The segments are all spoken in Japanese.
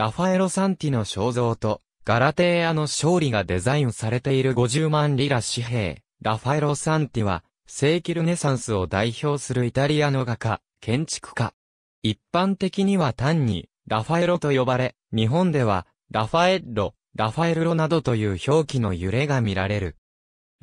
ラファエロ・サンティの肖像と、ガラテーアの勝利がデザインされている50万リラ紙幣、ラファエロ・サンティは、世紀ルネサンスを代表するイタリアの画家、建築家。一般的には単に、ラファエロと呼ばれ、日本では、ラファエッロ、ラファエルロなどという表記の揺れが見られる。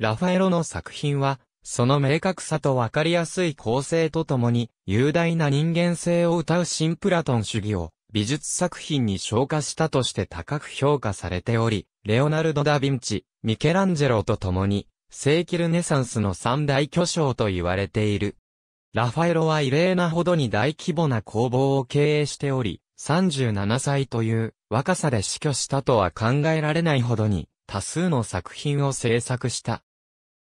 ラファエロの作品は、その明確さとわかりやすい構成とともに、雄大な人間性を謳うシンプラトン主義を、美術作品に昇華したとして高く評価されており、レオナルド・ダ・ヴィンチ、ミケランジェロと共に、世紀ルネサンスの三大巨匠と言われている。ラファエロは異例なほどに大規模な工房を経営しており、37歳という若さで死去したとは考えられないほどに多数の作品を制作した。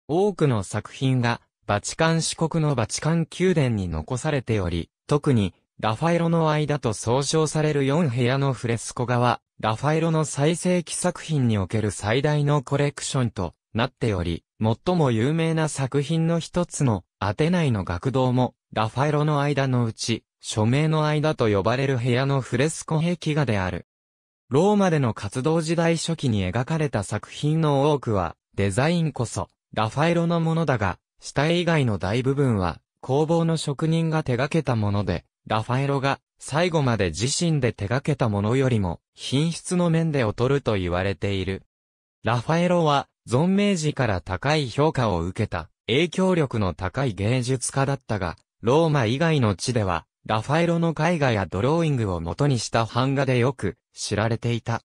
多くの作品がバチカン四国のバチカン宮殿に残されており、特にラファエロの間と総称される4部屋のフレスコ画は、ラファエロの最盛期作品における最大のコレクションとなっており、最も有名な作品の一つのアテナイの学童も、ラファエロの間のうち、署名の間と呼ばれる部屋のフレスコ壁画である。ローマでの活動時代初期に描かれた作品の多くは、デザインこそ、ラファエロのものだが、下絵以外の大部分は、工房の職人が手掛けたもので、ラファエロが最後まで自身で手掛けたものよりも品質の面で劣ると言われている。ラファエロは存命時から高い評価を受けた影響力の高い芸術家だったが、ローマ以外の地ではラファエロの絵画やドローイングを元にした版画でよく知られていた。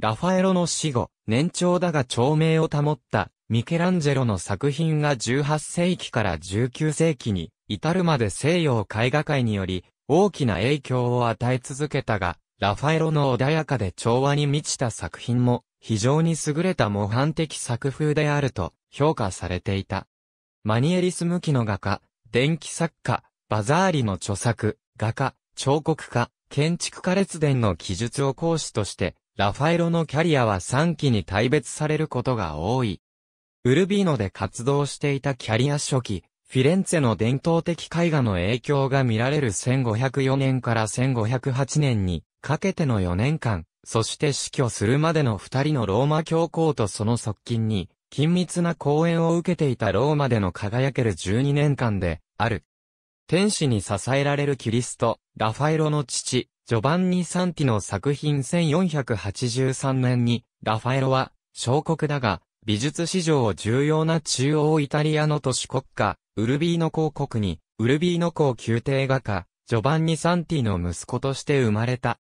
ラファエロの死後、年長だが長命を保ったミケランジェロの作品が18世紀から19世紀に至るまで西洋絵画界により大きな影響を与え続けたが、ラファエロの穏やかで調和に満ちた作品も非常に優れた模範的作風であると評価されていた。マニエリス向きの画家、電気作家、バザーリの著作、画家、彫刻家、建築家列伝の記述を講師として、ラファエロのキャリアは3期に大別されることが多い。ウルビーノで活動していたキャリア初期、フィレンツェの伝統的絵画の影響が見られる1504年から1508年にかけての4年間、そして死去するまでの二人のローマ教皇とその側近に、緊密な講演を受けていたローマでの輝ける12年間で、ある。天使に支えられるキリスト、ラファエロの父、ジョバンニ・サンティの作品1483年に、ラファエロは、小国だが、美術史上重要な中央イタリアの都市国家、ウルビーノ公国に、ウルビーノ公宮廷画家、ジョバンニ・サンティの息子として生まれた。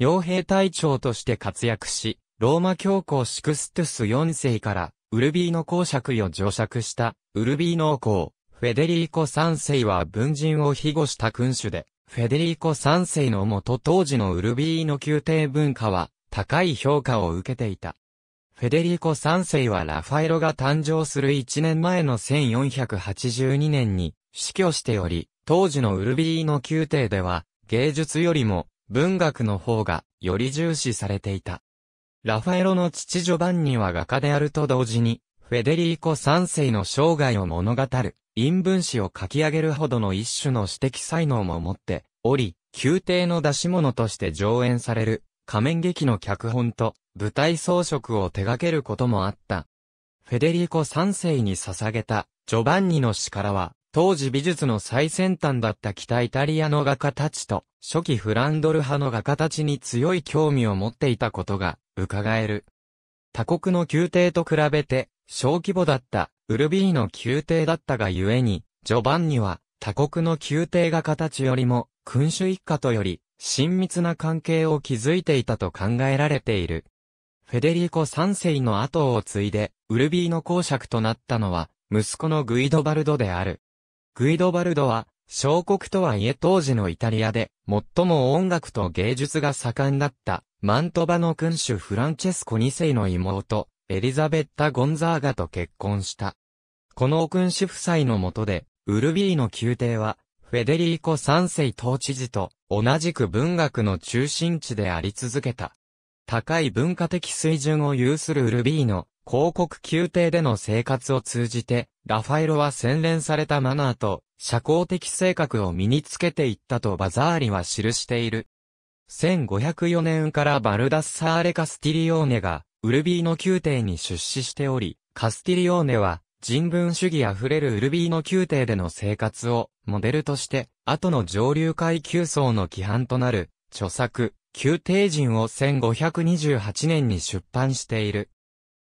傭兵隊長として活躍し、ローマ教皇シクストゥス4世から、ウルビーノ公爵を除爵した、ウルビーノ公、フェデリーコ3世は文人を庇護した君主で、フェデリーコ3世のもと当時のウルビーノ宮廷文化は、高い評価を受けていた。フェデリーコ三世はラファエロが誕生する1年前の1482年に死去しており、当時のウルビーの宮廷では、芸術よりも文学の方がより重視されていた。ラファエロの父ジョバンニは画家であると同時に、フェデリーコ三世の生涯を物語る、陰文詩を書き上げるほどの一種の詩的才能も持っており、宮廷の出し物として上演される、仮面劇の脚本と舞台装飾を手掛けることもあった。フェデリコ3世に捧げたジョバンニの死からは、当時美術の最先端だった北イタリアの画家たちと、初期フランドル派の画家たちに強い興味を持っていたことが、伺える。他国の宮廷と比べて、小規模だった、ウルビーの宮廷だったがゆえに、ジョバンニは、他国の宮廷画家たちよりも、君主一家とより、親密な関係を築いていたと考えられている。フェデリーコ三世の後を継いで、ウルビーの公爵となったのは、息子のグイドバルドである。グイドバルドは、小国とはいえ当時のイタリアで、最も音楽と芸術が盛んだった、マントバの君主フランチェスコ二世の妹、エリザベッタ・ゴンザーガと結婚した。この君主夫妻の下で、ウルビーの宮廷は、フェデリーコ三世統治時と同じく文学の中心地であり続けた。高い文化的水準を有するウルビーの広告宮廷での生活を通じて、ラファエロは洗練されたマナーと社交的性格を身につけていったとバザーリは記している。1504年からバルダッサーレ・カスティリオーネが、ウルビーの宮廷に出資しており、カスティリオーネは、人文主義あふれるウルビーの宮廷での生活を、モデルとして、後の上流階級層の規範となる、著作、宮廷人を1528年に出版している。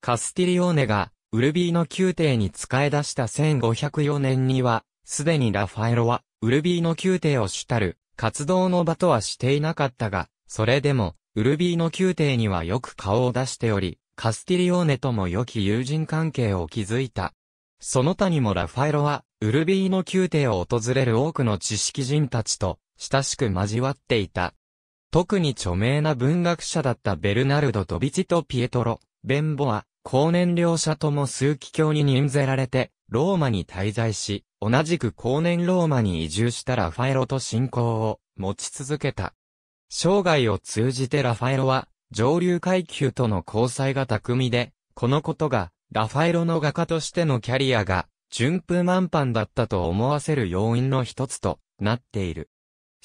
カスティリオーネが、ウルビーの宮廷に使い出した1504年には、すでにラファエロは、ウルビーの宮廷を主たる、活動の場とはしていなかったが、それでも、ウルビーの宮廷にはよく顔を出しており、カスティリオーネとも良き友人関係を築いた。その他にもラファエロは、ウルビーの宮廷を訪れる多くの知識人たちと、親しく交わっていた。特に著名な文学者だったベルナルド・ドビチとピエトロ、ベンボは、高年両者とも枢機卿に任ぜられて、ローマに滞在し、同じく高年ローマに移住したラファエロと信仰を持ち続けた。生涯を通じてラファエロは、上流階級との交際が巧みで、このことが、ラファエロの画家としてのキャリアが、順風満帆だったと思わせる要因の一つとなっている。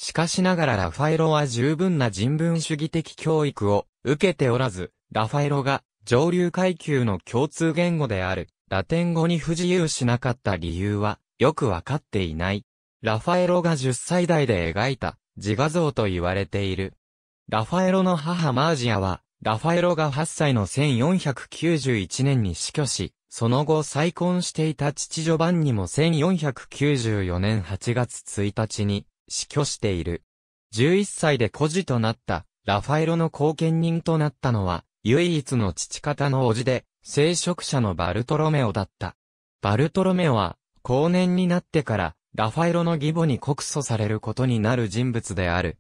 しかしながらラファエロは十分な人文主義的教育を受けておらず、ラファエロが上流階級の共通言語であるラテン語に不自由しなかった理由はよくわかっていない。ラファエロが10歳代で描いた自画像と言われている。ラファエロの母マージアは、ラファエロが8歳の1491年に死去し、その後再婚していた父ジョバンニも1494年8月1日に死去している。11歳で孤児となった、ラファエロの後見人となったのは、唯一の父方の叔父で、聖職者のバルトロメオだった。バルトロメオは、後年になってから、ラファエロの義母に告訴されることになる人物である。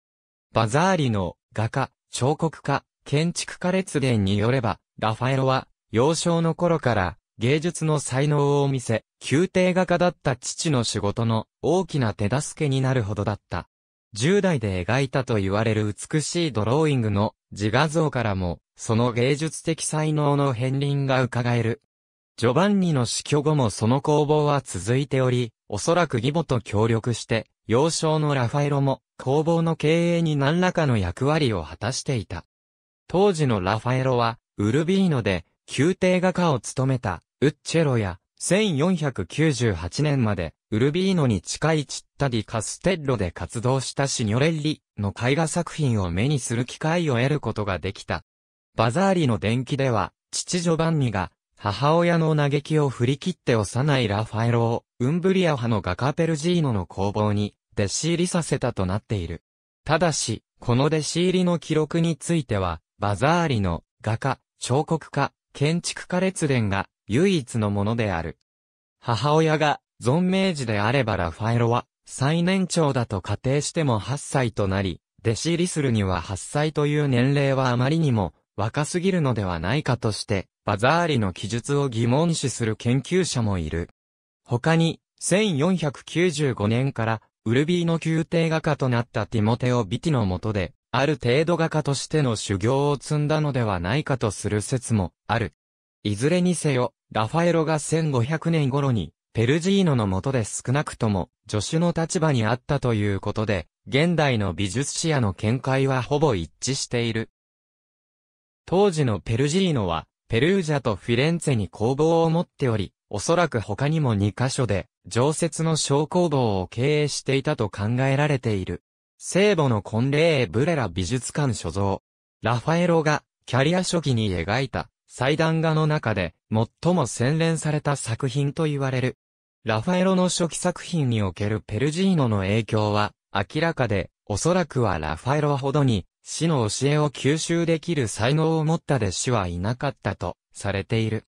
バザーリの画家、彫刻家、建築家列伝によれば、ラファエロは、幼少の頃から、芸術の才能を見せ、宮廷画家だった父の仕事の大きな手助けになるほどだった。10代で描いたと言われる美しいドローイングの自画像からも、その芸術的才能の片鱗が伺える。ジョバンニの死去後もその工房は続いており、おそらく義母と協力して、幼少のラファエロも工房の経営に何らかの役割を果たしていた。当時のラファエロは、ウルビーノで宮廷画家を務めた、ウッチェロや、1498年まで、ウルビーノに近いチッタディ・カステッロで活動したシニョレッリの絵画作品を目にする機会を得ることができた。バザーリの伝記では、父ジョバンニが、母親の嘆きを振り切って幼いラファエロを、ウンブリア派の画家ペルジーノの工房に、弟子入りさせたとなっている。ただし、この弟子入りの記録については、バザーリの、画家、彫刻家、建築家列伝が唯一のものである。母親が存命児であればラファエロは最年長だと仮定しても8歳となり、弟子リスルには8歳という年齢はあまりにも若すぎるのではないかとして、バザーリの記述を疑問視する研究者もいる。他に、1495年からウルビーの宮廷画家となったティモテオ・ビティの下で、ある程度画家としての修行を積んだのではないかとする説もある。いずれにせよ、ラファエロが1500年頃に、ペルジーノの下で少なくとも、助手の立場にあったということで、現代の美術史家の見解はほぼ一致している。当時のペルジーノは、ペルージャとフィレンツェに工房を持っており、おそらく他にも2カ所で、常設の小工房を経営していたと考えられている。聖母の婚礼ブレラ美術館所蔵。ラファエロがキャリア初期に描いた祭壇画の中で最も洗練された作品と言われる。ラファエロの初期作品におけるペルジーノの影響は明らかで、おそらくはラファエロほどに死の教えを吸収できる才能を持った弟子はいなかったとされている。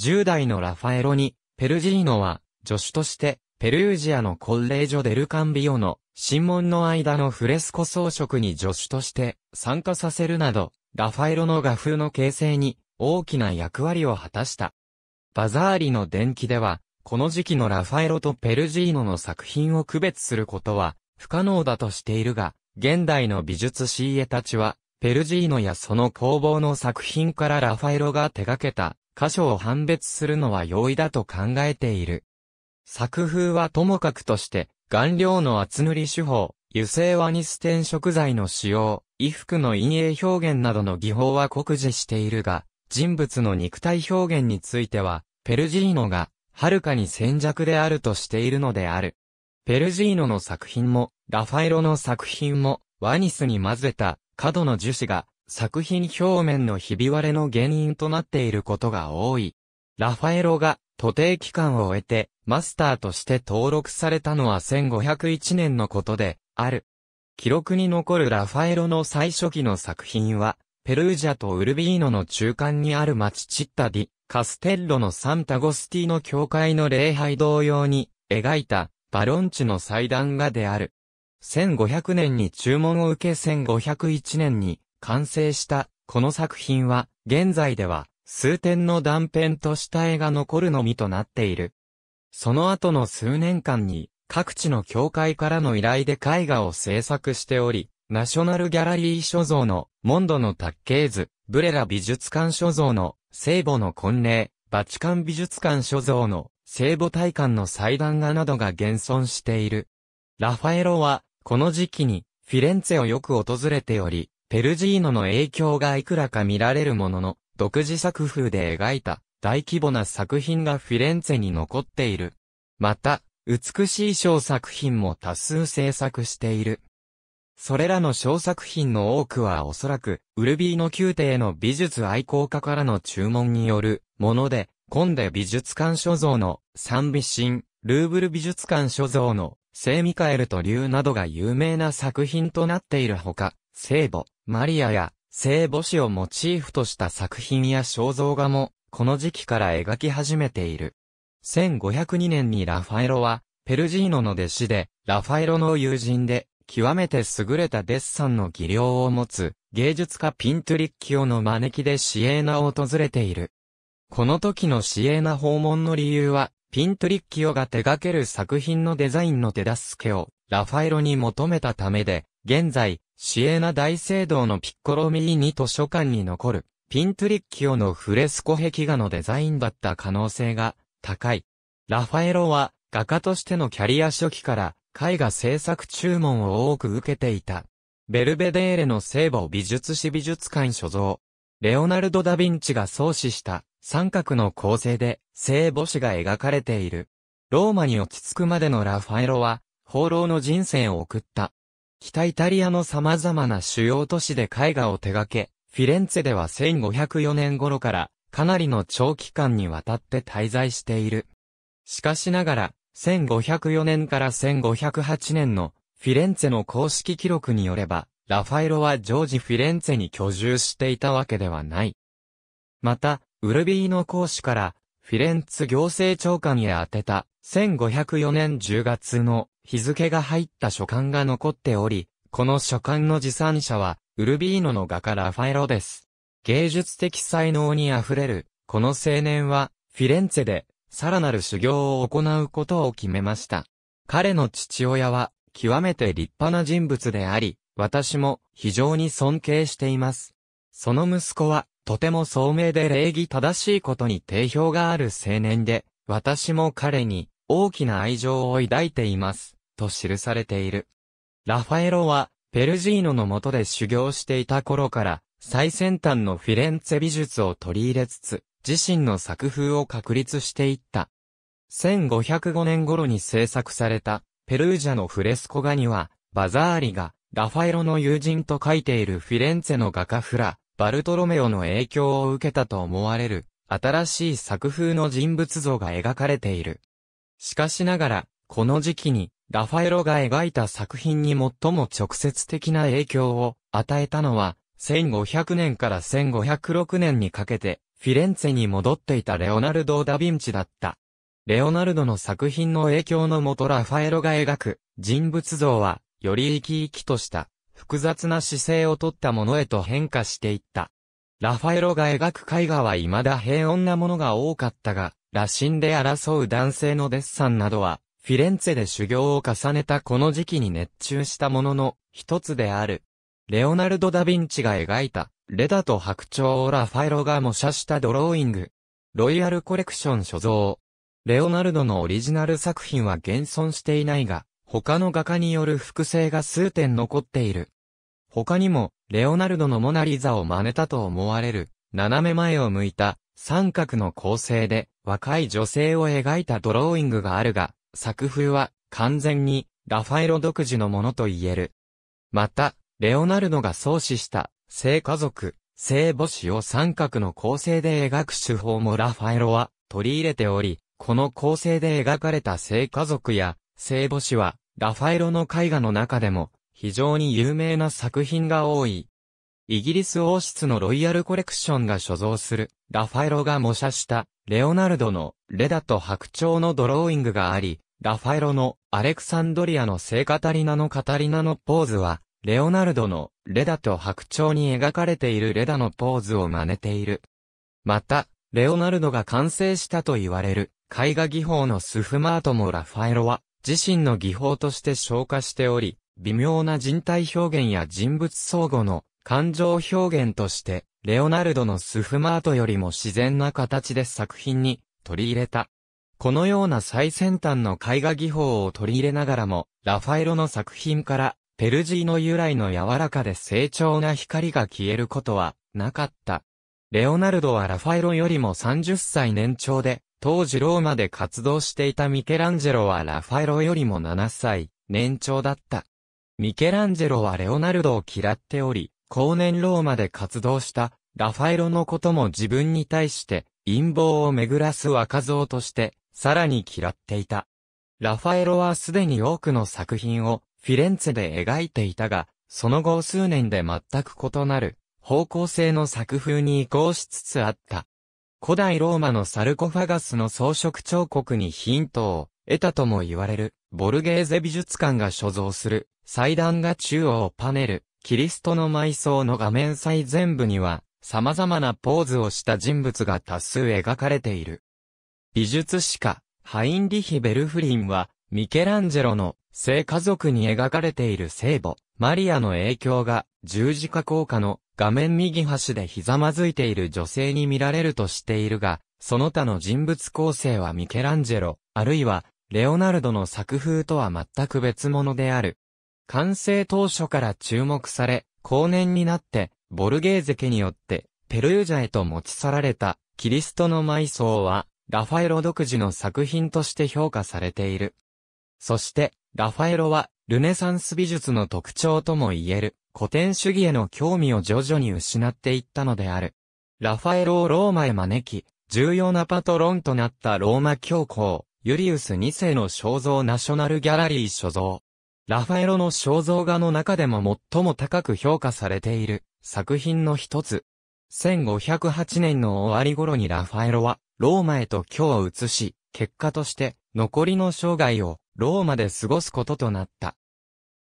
10代のラファエロに、ペルジーノは助手としてペルージアのコンレージョ・デル・カンビオの新門の間のフレスコ装飾に助手として参加させるなど、ラファエロの画風の形成に大きな役割を果たした。バザーリの伝記では、この時期のラファエロとペルジーノの作品を区別することは不可能だとしているが、現代の美術シーエたちは、ペルジーノやその工房の作品からラファエロが手掛けた箇所を判別するのは容易だと考えている。作風はともかくとして、顔料の厚塗り手法、油性ワニステン食材の使用、衣服の陰影表現などの技法は酷似しているが、人物の肉体表現については、ペルジーノが、はるかに戦弱であるとしているのである。ペルジーノの作品も、ラファエロの作品も、ワニスに混ぜた、角の樹脂が、作品表面のひび割れの原因となっていることが多い。ラファエロが、徒弟期間を終えて、マスターとして登録されたのは1501年のことで、ある。記録に残るラファエロの最初期の作品は、ペルージャとウルビーノの中間にある町チッタディ、カステッロのサンタゴスティの教会の礼拝同様に描いたバロンチの祭壇画である。1500年に注文を受け1501年に完成したこの作品は現在では数点の断片と下絵が残るのみとなっている。その後の数年間に、各地の教会からの依頼で絵画を制作しており、ナショナルギャラリー所蔵のモンドの卓形図、ブレラ美術館所蔵の聖母の婚礼、バチカン美術館所蔵の聖母大館の祭壇画などが現存している。ラファエロは、この時期にフィレンツェをよく訪れており、ペルジーノの影響がいくらか見られるものの、独自作風で描いた大規模な作品がフィレンツェに残っている。また、美しい小作品も多数制作している。それらの小作品の多くはおそらく、ウルビーノ宮廷の美術愛好家からの注文によるもので、コンデ美術館所蔵の賛美神、ルーブル美術館所蔵の聖ミカエルと竜などが有名な作品となっているほか、聖母、マリアや聖母子をモチーフとした作品や肖像画も、この時期から描き始めている。1502年にラファエロは、ペルジーノの弟子で、ラファエロの友人で、極めて優れたデッサンの技量を持つ、芸術家ピントリッキオの招きでシエーナを訪れている。この時のシエーナ訪問の理由は、ピントリッキオが手掛ける作品のデザインの手助けを、ラファエロに求めたためで、現在、シエナ大聖堂のピッコロミーニ図書館に残る、ピントリッキオのフレスコ壁画のデザインだった可能性が高い。ラファエロは、画家としてのキャリア初期から、絵画制作注文を多く受けていた。ベルベデーレの聖母美術史美術館所蔵。レオナルド・ダ・ヴィンチが創始した三角の構成で聖母子が描かれている。ローマに落ち着くまでのラファエロは、放浪の人生を送った。北イタリアの様々な主要都市で絵画を手掛け、フィレンツェでは1504年頃からかなりの長期間にわたって滞在している。しかしながら、1504年から1508年のフィレンツェの公式記録によれば、ラファエロは常時フィレンツェに居住していたわけではない。また、ウルビーの公使から、フィレンツ行政長官へ宛てた、1504年10月の日付が入った書簡が残っており、この書簡の持参者は、ウルビーノの画家ラファエロです。芸術的才能に溢れる、この青年は、フィレンツェで、さらなる修行を行うことを決めました。彼の父親は、極めて立派な人物であり、私も非常に尊敬しています。その息子は、とても聡明で礼儀正しいことに定評がある青年で、私も彼に大きな愛情を抱いています、と記されている。ラファエロは、ペルジーノの下で修行していた頃から、最先端のフィレンツェ美術を取り入れつつ、自身の作風を確立していった。1505年頃に制作された、ペルージャのフレスコ画には、バザーリが、ラファエロの友人と書いているフィレンツェの画家フラ、バルトロメオの影響を受けたと思われる、新しい作風の人物像が描かれている。しかしながら、この時期に、ラファエロが描いた作品に最も直接的な影響を与えたのは、1500年から1506年にかけて、フィレンツェに戻っていたレオナルド・ダ・ヴィンチだった。レオナルドの作品の影響のもとラファエロが描く人物像は、より生き生きとした複雑な姿勢をとったものへと変化していった。ラファエロが描く絵画は未だ平穏なものが多かったが、羅針で争う男性のデッサンなどは、フィレンツェで修行を重ねたこの時期に熱中したものの一つである。レオナルド・ダ・ヴィンチが描いた、レダと白鳥オラファイロが模写したドローイング。ロイヤルコレクション所蔵。レオナルドのオリジナル作品は現存していないが、他の画家による複製が数点残っている。他にも、レオナルドのモナリザを真似たと思われる、斜め前を向いた、三角の構成で若い女性を描いたドローイングがあるが、作風は完全にラファエロ独自のものと言える。また、レオナルドが創始した性家族、聖母子を三角の構成で描く手法もラファエロは取り入れており、この構成で描かれた聖家族や聖母子はラファエロの絵画の中でも非常に有名な作品が多い。イギリス王室のロイヤルコレクションが所蔵する、ラファエロが模写した、レオナルドの、レダと白鳥のドローイングがあり、ラファエロの、アレクサンドリアの聖カタリナのカタリナのポーズは、レオナルドの、レダと白鳥に描かれているレダのポーズを真似ている。また、レオナルドが完成したと言われる、絵画技法のスフマートもラファエロは、自身の技法として消化しており、微妙な人体表現や人物相互の感情表現として、レオナルドのスフマートよりも自然な形で作品に取り入れた。このような最先端の絵画技法を取り入れながらも、ラファエロの作品からペルジーの由来の柔らかで成長な光が消えることはなかった。レオナルドはラファエロよりも30歳年長で、当時ローマで活動していたミケランジェロはラファエロよりも7歳年長だった。ミケランジェロはレオナルドを嫌っており、後年ローマで活動したラファエロのことも自分に対して陰謀を巡らす若造としてさらに嫌っていた。ラファエロはすでに多くの作品をフィレンツェで描いていたが、その後数年で全く異なる方向性の作風に移行しつつあった。古代ローマのサルコファガスの装飾彫刻にヒントを得たとも言われる、ボルゲーゼ美術館が所蔵する祭壇画中央パネル、キリストの埋葬の画面最前部には、様々なポーズをした人物が多数描かれている。美術史家、ハインリヒ・ベルフリンは、ミケランジェロの聖家族に描かれている聖母、マリアの影響が十字架効果の画面右端でひざまずいている女性に見られるとしているが、その他の人物構成はミケランジェロ、あるいはレオナルドの作風とは全く別物である。完成当初から注目され、後年になって、ボルゲーゼ家によって、ペルージャへと持ち去られた、キリストの埋葬は、ラファエロ独自の作品として評価されている。そして、ラファエロは、ルネサンス美術の特徴とも言える、古典主義への興味を徐々に失っていったのである。ラファエロをローマへ招き、重要なパトロンとなったローマ教皇、ユリウス2世の肖像ナショナルギャラリー所蔵、ラファエロの肖像画の中でも最も高く評価されている作品の一つ。1508年の終わり頃にラファエロはローマへと京を移し、結果として残りの生涯をローマで過ごすこととなった。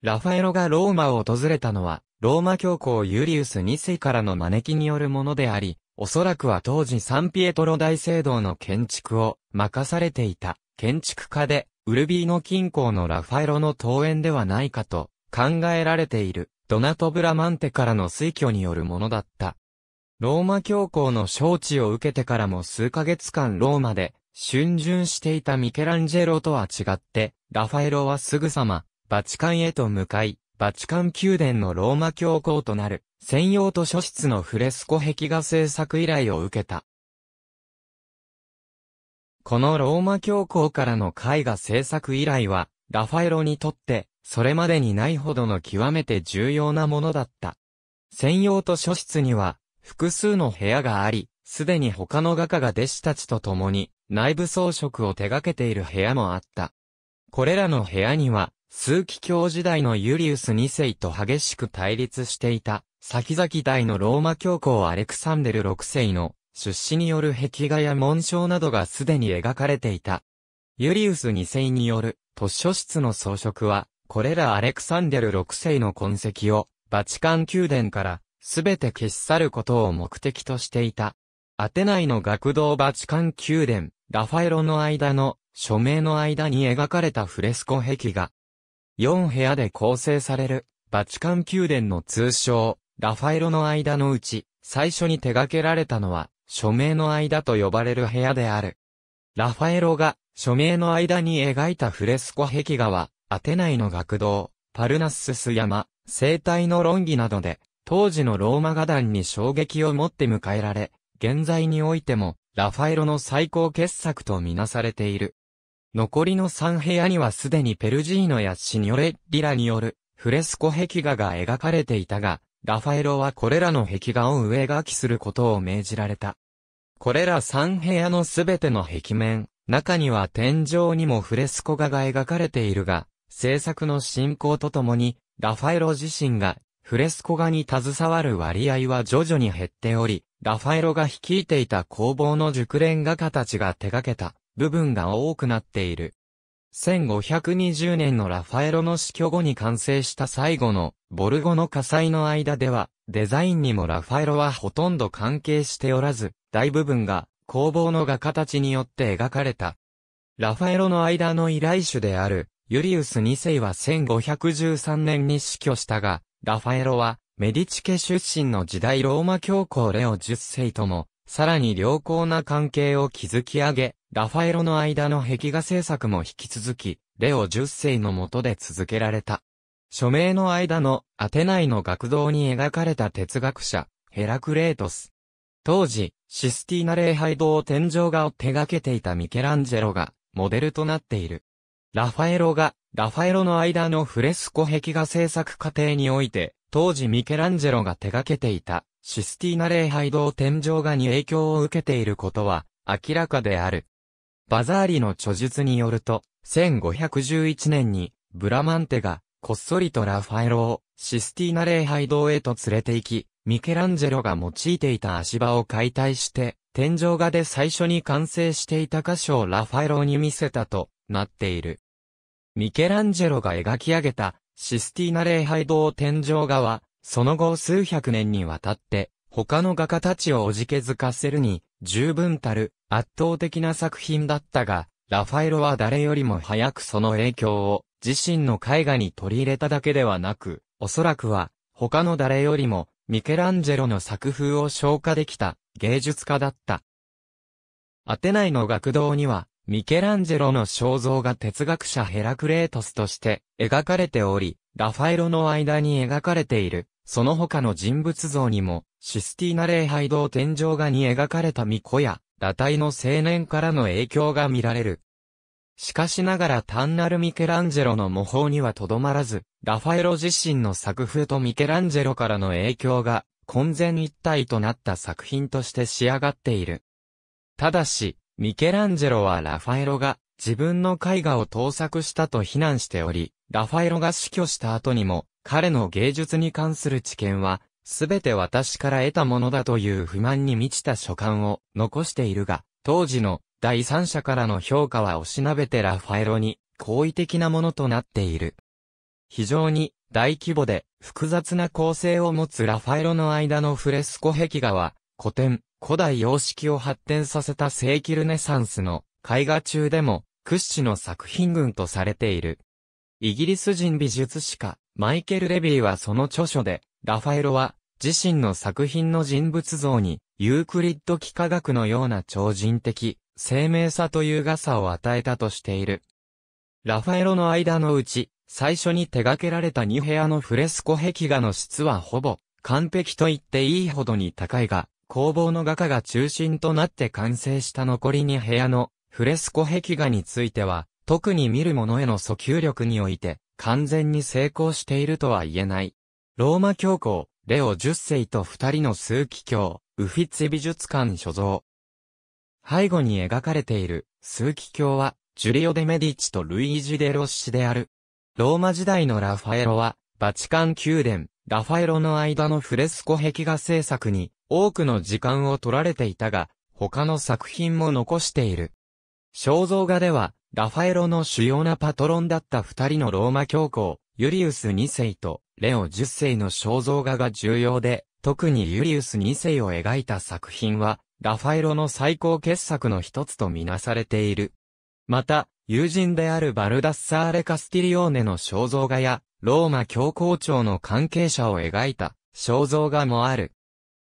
ラファエロがローマを訪れたのは、ローマ教皇ユリウス2世からの招きによるものであり、おそらくは当時サンピエトロ大聖堂の建築を任されていた建築家で、ウルビーノ近郊のラファエロの桃園ではないかと考えられているドナト・ブラマンテからの推挙によるものだった。ローマ教皇の招致を受けてからも数ヶ月間ローマで春巡していたミケランジェロとは違って、ラファエロはすぐさまバチカンへと向かい、バチカン宮殿のローマ教皇となる専用図書室のフレスコ壁画制作依頼を受けた。このローマ教皇からの絵画制作依頼は、ラファエロにとって、それまでにないほどの極めて重要なものだった。専用図書室には、複数の部屋があり、すでに他の画家が弟子たちと共に、内部装飾を手掛けている部屋もあった。これらの部屋には、数奇教時代のユリウス2世と激しく対立していた、先々代のローマ教皇アレクサンデル6世の出資による壁画や紋章などがすでに描かれていた。ユリウス2世による図書室の装飾は、これらアレクサンデル6世の痕跡を、バチカン宮殿からすべて消し去ることを目的としていた。アテナイの学童バチカン宮殿、ラファエロの間の署名の間に描かれたフレスコ壁画。4部屋で構成される、バチカン宮殿の通称、ラファエロの間のうち、最初に手掛けられたのは、署名の間と呼ばれる部屋である。ラファエロが署名の間に描いたフレスコ壁画は、アテナイの学堂、パルナッスス山、生態の論議などで、当時のローマ画壇に衝撃を持って迎えられ、現在においても、ラファエロの最高傑作とみなされている。残りの3部屋にはすでにペルジーノやシニョレ・リラによるフレスコ壁画が描かれていたが、ラファエロはこれらの壁画を上書きすることを命じられた。これら3部屋のすべての壁面、中には天井にもフレスコ画が描かれているが、制作の進行とともに、ラファエロ自身がフレスコ画に携わる割合は徐々に減っており、ラファエロが率いていた工房の熟練画家たちが手掛けた部分が多くなっている。1520年のラファエロの死去後に完成した最後のボルゴの火災の間では、デザインにもラファエロはほとんど関係しておらず、大部分が工房の画家たちによって描かれた。ラファエロの間の依頼主である、ユリウス2世は1513年に死去したが、ラファエロは、メディチ家出身の時代ローマ教皇レオ10世とも、さらに良好な関係を築き上げ、ラファエロの間の壁画制作も引き続き、レオ10世の下で続けられた。署名の間のアテナイの学童に描かれた哲学者、ヘラクレートス。当時、システィーナ礼拝堂天井画を手掛けていたミケランジェロが、モデルとなっている。ラファエロが、ラファエロの間のフレスコ壁画制作過程において、当時ミケランジェロが手掛けていた、システィーナ礼拝堂天井画に影響を受けていることは明らかである。バザーリの著述によると、1511年にブラマンテがこっそりとラファエロをシスティーナ礼拝堂へと連れて行き、ミケランジェロが用いていた足場を解体して、天井画で最初に完成していた箇所をラファエロに見せたとなっている。ミケランジェロが描き上げたシスティーナ礼拝堂天井画は、その後数百年にわたって、他の画家たちをおじけづかせるに、十分たる圧倒的な作品だったが、ラファエロは誰よりも早くその影響を自身の絵画に取り入れただけではなく、おそらくは他の誰よりもミケランジェロの作風を消化できた芸術家だった。アテナイの学童にはミケランジェロの肖像が哲学者ヘラクレートスとして描かれており、ラファエロの間に描かれているその他の人物像にも、システィーナ礼拝堂天井画に描かれた巫女や、裸体の青年からの影響が見られる。しかしながら単なるミケランジェロの模倣にはとどまらず、ラファエロ自身の作風とミケランジェロからの影響が、混然一体となった作品として仕上がっている。ただし、ミケランジェロはラファエロが自分の絵画を盗作したと非難しており、ラファエロが死去した後にも、彼の芸術に関する知見は、すべて私から得たものだという不満に満ちた書簡を残しているが、当時の第三者からの評価はおしなべてラファエロに好意的なものとなっている。非常に大規模で複雑な構成を持つラファエロの間のフレスコ壁画は古典、古代様式を発展させた正規ルネサンスの絵画中でも屈指の作品群とされている。イギリス人美術史家、マイケル・レビーはその著書で、ラファエロは自身の作品の人物像にユークリッド幾何学のような超人的、生命さと優雅さを与えたとしている。ラファエロの間のうち、最初に手掛けられた2部屋のフレスコ壁画の質はほぼ完璧と言っていいほどに高いが、工房の画家が中心となって完成した残り2部屋のフレスコ壁画については、特に見る者への訴求力において、完全に成功しているとは言えない。ローマ教皇、レオ10世と二人の数奇教、ウフィッツ美術館所蔵。背後に描かれている、数奇教は、ジュリオ・デ・メディチとルイージ・デ・ロッシである。ローマ時代のラファエロは、バチカン宮殿、ラファエロの間のフレスコ壁画制作に、多くの時間を取られていたが、他の作品も残している。肖像画では、ラファエロの主要なパトロンだった二人のローマ教皇、ユリウス2世とレオ10世の肖像画が重要で、特にユリウス2世を描いた作品は、ラファエロの最高傑作の一つとみなされている。また、友人であるバルダッサーレ・カスティリオーネの肖像画や、ローマ教皇庁の関係者を描いた肖像画もある。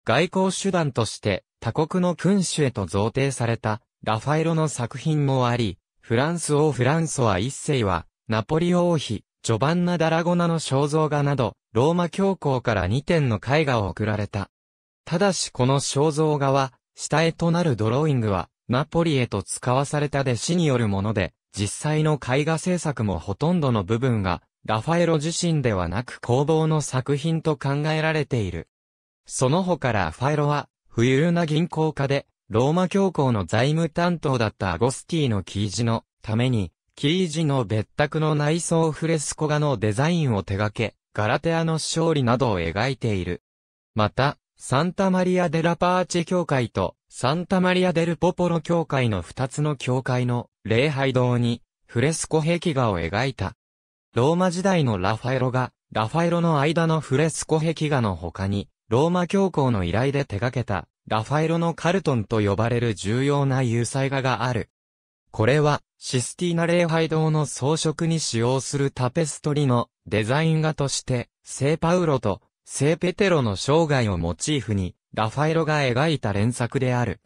外交手段として他国の君主へと贈呈されたラファエロの作品もあり、フランス王フランソワ一世は、ナポリ王妃、ジョバンナ・ダラゴナの肖像画など、ローマ教皇から2点の絵画を贈られた。ただしこの肖像画は、下絵となるドローイングは、ナポリへと使わされた弟子によるもので、実際の絵画制作もほとんどの部分が、ラファエロ自身ではなく工房の作品と考えられている。その他ラファエロは、富裕な銀行家で、ローマ教皇の財務担当だったアゴスティーノ・キージのために、キージの別宅の内装フレスコ画のデザインを手掛け、ガラテアの勝利などを描いている。また、サンタマリア・デラ・パーチェ教会とサンタマリア・デル・ポポロ教会の二つの教会の礼拝堂にフレスコ壁画を描いた。ローマ時代のラファエロが、ラファエロの間のフレスコ壁画の他に、ローマ教皇の依頼で手掛けたラファエロのカルトンと呼ばれる重要な油彩画がある。これは、システィーナ礼拝堂の装飾に使用するタペストリのデザイン画として、聖パウロと聖ペテロの生涯をモチーフに、ラファエロが描いた連作である。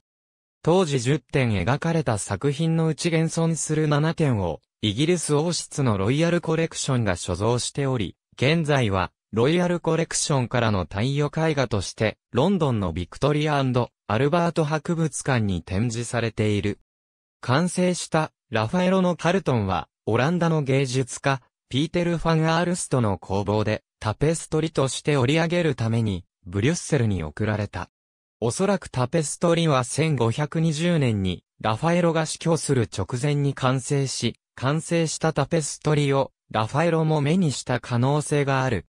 当時10点描かれた作品のうち現存する7点を、イギリス王室のロイヤルコレクションが所蔵しており、現在はロイヤルコレクションからの太陽絵画として、ロンドンのビクトリアアルバート博物館に展示されている。完成したラファエロのカルトンは、オランダの芸術家、ピーテル・ファン・アールストの工房で、タペストリとして織り上げるために、ブリュッセルに送られた。おそらくタペストリは1520年に、ラファエロが死去する直前に完成し、完成したタペストリを、ラファエロも目にした可能性がある。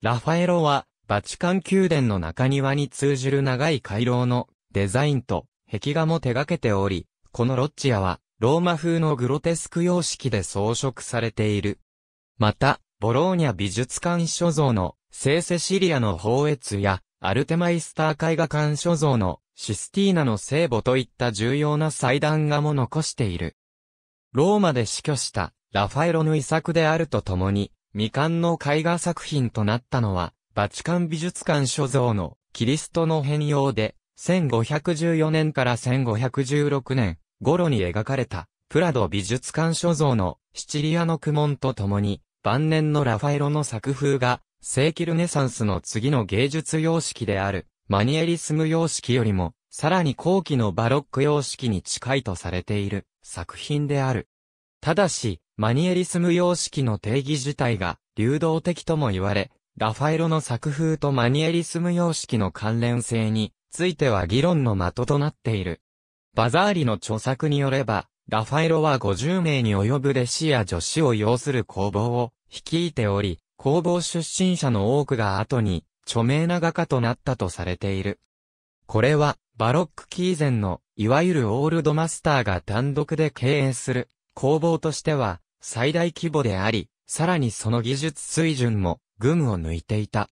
ラファエロは、バチカン宮殿の中庭に通じる長い回廊のデザインと壁画も手掛けており、このロッチアは、ローマ風のグロテスク様式で装飾されている。また、ボローニャ美術館所蔵の聖セシリアの宝悦や、アルテマイスター絵画館所蔵のシスティーナの聖母といった重要な祭壇画も残している。ローマで死去したラファエロの遺作であるとともに、未完の絵画作品となったのは、バチカン美術館所蔵のキリストの変容で、1514年から1516年頃に描かれた、プラド美術館所蔵のシチリアの苦悶とともに、晩年のラファエロの作風が、正規ルネサンスの次の芸術様式である、マニエリスム様式よりも、さらに後期のバロック様式に近いとされている作品である。ただし、マニエリスム様式の定義自体が流動的とも言われ、ラファエロの作風とマニエリスム様式の関連性については議論の的となっている。バザーリの著作によれば、ラファエロは50名に及ぶ弟子や女子を要する工房を率いており、工房出身者の多くが後に著名な画家となったとされている。これは、バロック期以前の、いわゆるオールドマスターが単独で経営する工房としては、最大規模であり、さらにその技術水準も群を抜いていた。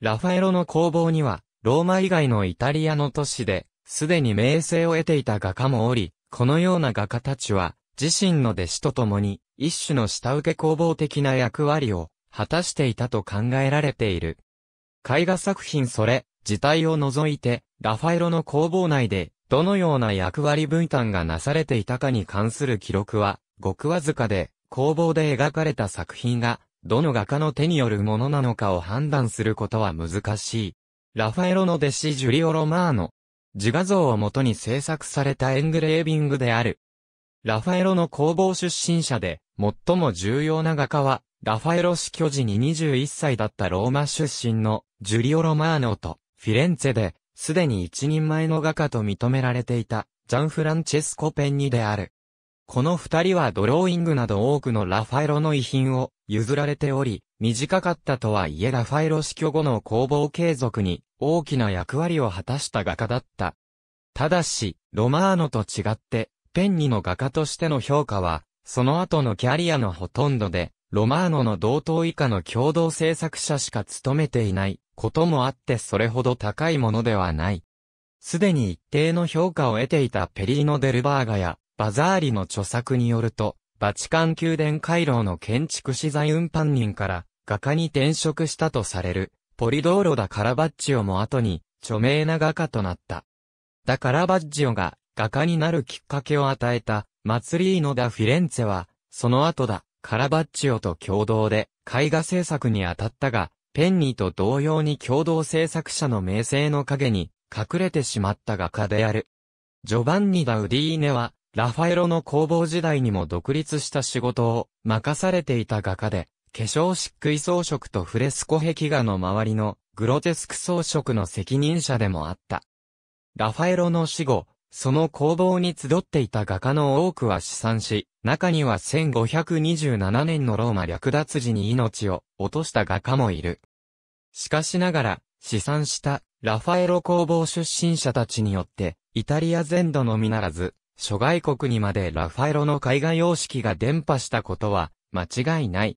ラファエロの工房には、ローマ以外のイタリアの都市で、すでに名声を得ていた画家もおり、このような画家たちは、自身の弟子と共に、一種の下請け工房的な役割を、果たしていたと考えられている。絵画作品それ、自体を除いて、ラファエロの工房内で、どのような役割分担がなされていたかに関する記録は、ごくわずかで、工房で描かれた作品が、どの画家の手によるものなのかを判断することは難しい。ラファエロの弟子ジュリオ・ロマーノ。自画像をもとに制作されたエングレービングである。ラファエロの工房出身者で、最も重要な画家は、ラファエロ死去時に21歳だったローマ出身のジュリオ・ロマーノと、フィレンツェで、すでに一人前の画家と認められていた、ジャンフランチェスコ・ペンニである。この二人はドローイングなど多くのラファエロの遺品を譲られており、短かったとはいえラファエロ死去後の工房継続に大きな役割を果たした画家だった。ただし、ロマーノと違って、ペンニの画家としての評価は、その後のキャリアのほとんどで、ロマーノの同等以下の共同制作者しか務めていないこともあってそれほど高いものではない。すでに一定の評価を得ていたペリーノ・デルバーガやバザーリの著作によると、バチカン宮殿回廊の建築資材運搬人から画家に転職したとされる、ポリドーロダ・カラバッジオも後に著名な画家となった。ダ・カラバッジオが画家になるきっかけを与えたマツリーノ・ダ・フィレンツェは、その後だ、カラバッジオと共同で絵画制作に当たったが、ペンニーと同様に共同制作者の名声の陰に隠れてしまった画家である。ジョバンニ・ダ・ウディーネはラファエロの工房時代にも独立した仕事を任されていた画家で、化粧漆喰装飾とフレスコ壁画の周りのグロテスク装飾の責任者でもあった。ラファエロの死後、その工房に集っていた画家の多くは死産し、中には1527年のローマ略奪時に命を落とした画家もいる。しかしながら、死産したラファエロ工房出身者たちによって、イタリア全土のみならず、諸外国にまでラファエロの絵画様式が伝播したことは間違いない。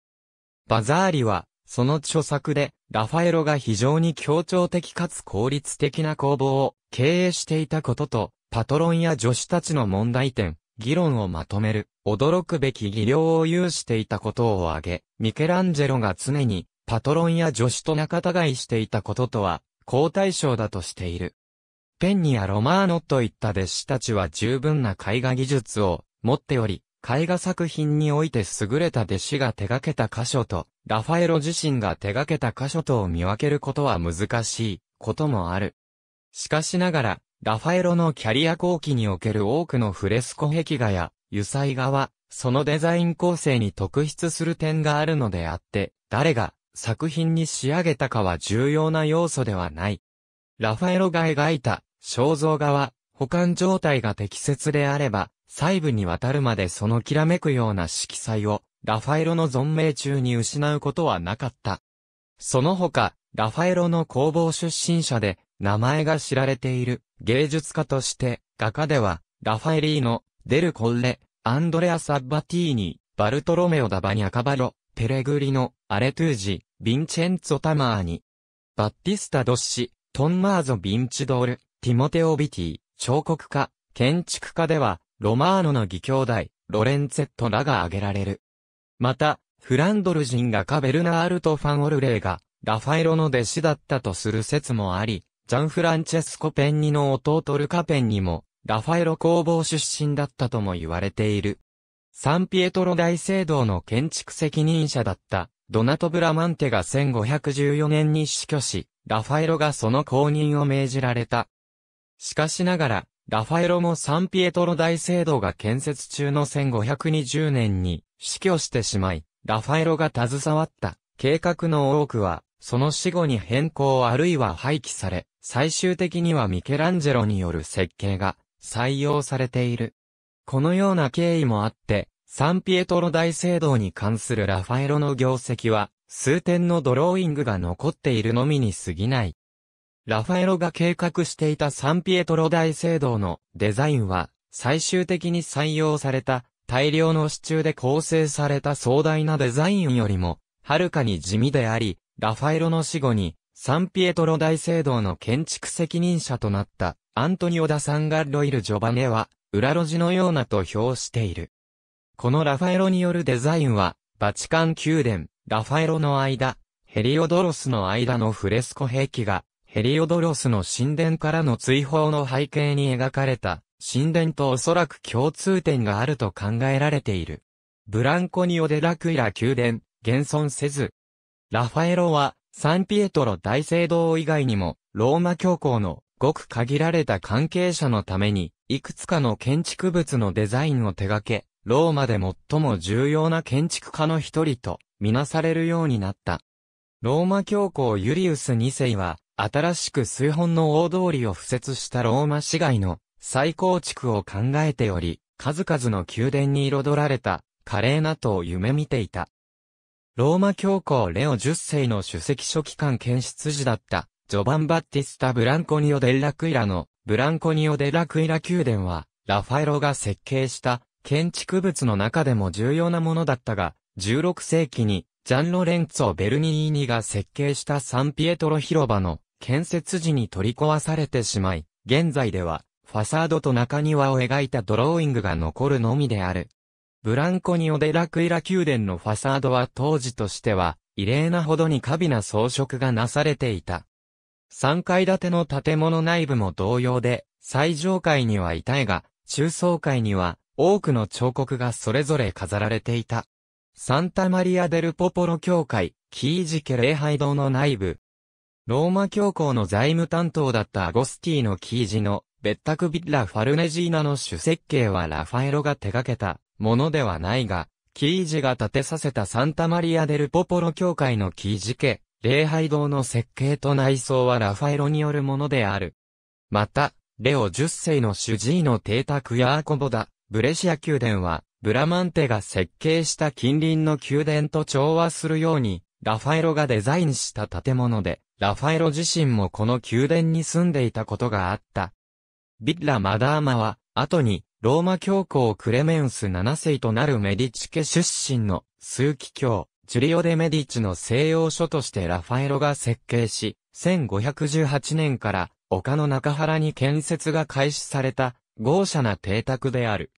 バザーリは、その著作で、ラファエロが非常に協調的かつ効率的な工房を経営していたことと、パトロンや助手たちの問題点、議論をまとめる、驚くべき技量を有していたことを挙げ、ミケランジェロが常に、パトロンや助手と仲違いしていたこととは、好対象だとしている。ペンニやロマーノといった弟子たちは十分な絵画技術を持っており、絵画作品において優れた弟子が手掛けた箇所と、ラファエロ自身が手掛けた箇所とを見分けることは難しいこともある。しかしながら、ラファエロのキャリア後期における多くのフレスコ壁画や油彩画は、そのデザイン構成に特筆する点があるのであって、誰が作品に仕上げたかは重要な要素ではない。ラファエロが描いた肖像画は、保管状態が適切であれば、細部にわたるまでそのきらめくような色彩を、ラファエロの存命中に失うことはなかった。その他、ラファエロの工房出身者で、名前が知られている芸術家として、画家では、ラファエリーノ、デルコッレ、アンドレア・サッバティーニ、バルトロメオ・ダバニャカバロ、ペレグリノ、アレトゥージ、ヴィンチェンツォ・タマーニ、バッティスタ・ドッシ、トンマーゾ・ヴィンチドール、ティモテオ・ビティ、彫刻家、建築家では、ロマーノの義兄弟、ロレンツェットらが挙げられる。また、フランドル人画家ベルナールト・ファン・オルレーが、ラファエロの弟子だったとする説もあり、ジャンフランチェスコ・ペンニの弟ルカ・ペンニも、ラファエロ工房出身だったとも言われている。サンピエトロ大聖堂の建築責任者だった、ドナト・ブラマンテが1514年に死去し、ラファエロがその公認を命じられた。しかしながら、ラファエロもサンピエトロ大聖堂が建設中の1520年に死去してしまい、ラファエロが携わった計画の多くは、その死後に変更あるいは廃棄され、最終的にはミケランジェロによる設計が採用されている。このような経緯もあって、サンピエトロ大聖堂に関するラファエロの業績は、数点のドローイングが残っているのみに過ぎない。ラファエロが計画していたサンピエトロ大聖堂のデザインは、最終的に採用された大量の支柱で構成された壮大なデザインよりも、はるかに地味であり、ラファエロの死後に、サンピエトロ大聖堂の建築責任者となったアントニオ・ダ・サンガロイル・ジョバネは、裏路地のようなと評している。このラファエロによるデザインは、バチカン宮殿、ラファエロの間、ヘリオドロスの間のフレスコ兵器が、ヘリオドロスの神殿からの追放の背景に描かれた、神殿とおそらく共通点があると考えられている。ブランコニオ・デ・ラクイラ宮殿、現存せず。ラファエロは、サンピエトロ大聖堂以外にも、ローマ教皇の、ごく限られた関係者のために、いくつかの建築物のデザインを手掛け、ローマで最も重要な建築家の一人と、みなされるようになった。ローマ教皇ユリウス2世は、新しく数本の大通りを付設したローマ市街の再構築を考えており、数々の宮殿に彩られた華麗な塔を夢見ていた。ローマ教皇レオ10世の主席書記官検出時だったジョバン・バッティスタ・ブランコニオ・デ・ラクイラのブランコニオ・デ・ラクイラ宮殿はラファエロが設計した建築物の中でも重要なものだったが、16世紀にジャン・ロレンツォ・ベルニーニが設計したサンピエトロ広場の建設時に取り壊されてしまい、現在では、ファサードと中庭を描いたドローイングが残るのみである。ブランコニオデラクイラ宮殿のファサードは当時としては、異例なほどに過敏な装飾がなされていた。3階建ての建物内部も同様で、最上階には遺体が、中層階には多くの彫刻がそれぞれ飾られていた。サンタマリア・デル・ポポロ教会、キージケ礼拝堂の内部、ローマ教皇の財務担当だったアゴスティーノ・キージの、ベッタク・ビッラ・ファルネジーナの主設計はラファエロが手掛けたものではないが、キージが建てさせたサンタマリア・デル・ポポロ教会のキージ家、礼拝堂の設計と内装はラファエロによるものである。また、レオ10世の主治医の邸宅やアコボダ、ブレシア宮殿は、ブラマンテが設計した近隣の宮殿と調和するように、ラファエロがデザインした建物で、ラファエロ自身もこの宮殿に住んでいたことがあった。ビッラ・マダーマは、後に、ローマ教皇クレメンス7世となるメディチ家出身の、枢機卿、ジュリオ・デ・メディチの西洋書としてラファエロが設計し、1518年から、丘の中原に建設が開始された、豪奢な邸宅である。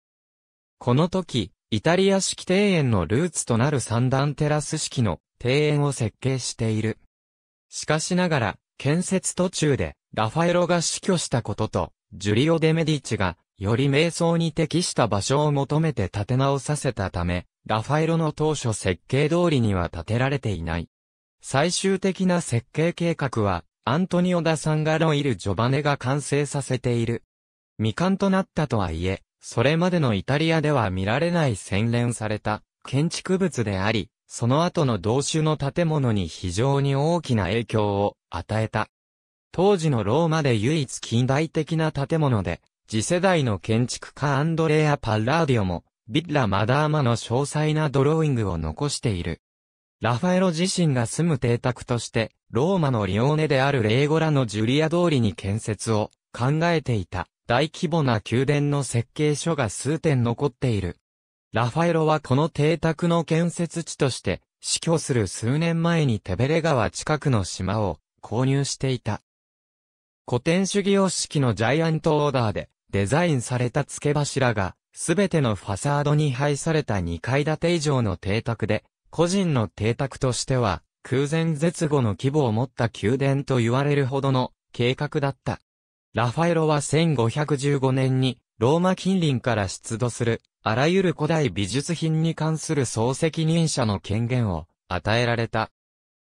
この時、イタリア式庭園のルーツとなる三段テラス式の庭園を設計している。しかしながら、建設途中で、ラファエロが死去したことと、ジュリオ・デ・メディチが、より瞑想に適した場所を求めて建て直させたため、ラファエロの当初設計通りには建てられていない。最終的な設計計画は、アントニオ・ダ・サンガロイル・ジョバネが完成させている。未完となったとはいえ、それまでのイタリアでは見られない洗練された建築物であり、その後の同種の建物に非常に大きな影響を与えた。当時のローマで唯一近代的な建物で、次世代の建築家アンドレア・パッラーディオも、ビッラ・マダーマの詳細なドローイングを残している。ラファエロ自身が住む邸宅として、ローマのリオーネであるレーゴラのジュリア通りに建設を考えていた大規模な宮殿の設計書が数点残っている。ラファエロはこの邸宅の建設地として、死去する数年前にテベレ川近くの島を購入していた。古典主義様式のジャイアントオーダーでデザインされた付け柱が、すべてのファサードに配された2階建て以上の邸宅で、個人の邸宅としては、空前絶後の規模を持った宮殿と言われるほどの計画だった。ラファエロは1515年にローマ近隣から出土する、あらゆる古代美術品に関する総責任者の権限を与えられた。